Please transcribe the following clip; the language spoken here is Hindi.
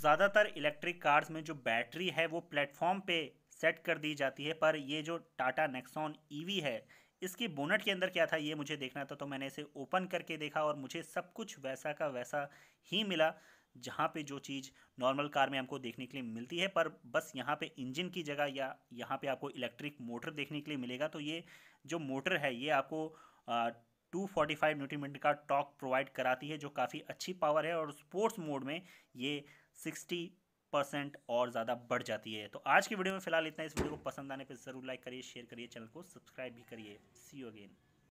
ज़्यादातर इलेक्ट्रिक कार्स में जो बैटरी है वो प्लेटफॉर्म पे सेट कर दी जाती है पर ये जो टाटा नेक्सॉन ईवी है इसकी बोनट के अंदर क्या था ये मुझे देखना था तो मैंने इसे ओपन करके देखा और मुझे सब कुछ वैसा का वैसा ही मिला जहाँ पे जो चीज़ नॉर्मल कार में हमको देखने के लिए मिलती है पर बस यहाँ पे इंजन की जगह या यहाँ पे आपको इलेक्ट्रिक मोटर देखने के लिए मिलेगा तो ये जो मोटर है ये आपको 245 न्यूटन मीटर का टॉक प्रोवाइड कराती है जो काफ़ी अच्छी पावर है और स्पोर्ट्स मोड में ये 60 परसेंट और ज़्यादा बढ़ जाती है तो आज की वीडियो में फिलहाल इतना इस वीडियो को पसंद आने पर ज़रूर लाइक करिए शेयर करिए चैनल को सब्सक्राइब भी करिए सी यू अगेन